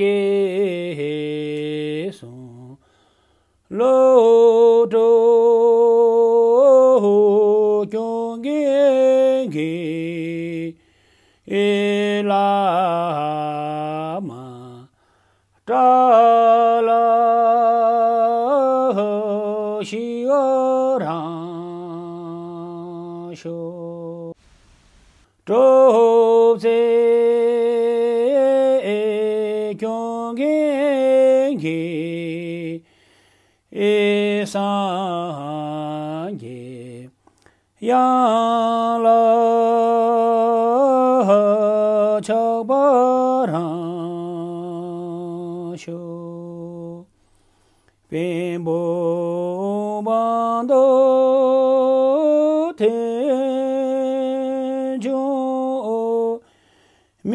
ཚཚང བྱིས བྱེ བྱེ བྱེ 상게 야라 저버라쇼 뱀보 ཁ ཁ ཁ ཁ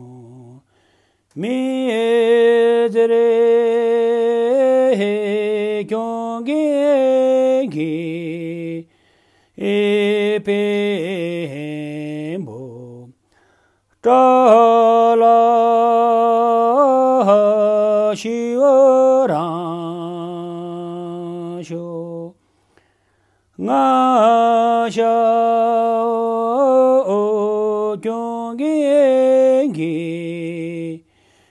Me terém kīno ngē nane epēmbu tala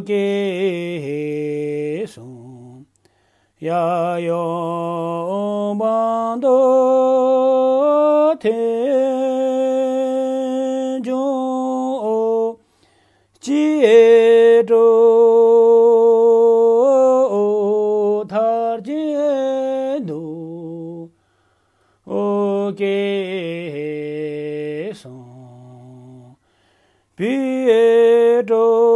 ཚཚང བྱིས བྱེ བྱེ བྱེ བྱེ བྱེ བྱེ བྱེ བྱེ བྱེ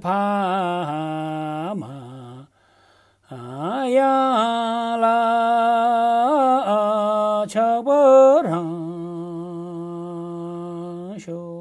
ཚཚང བྱིས བྱེ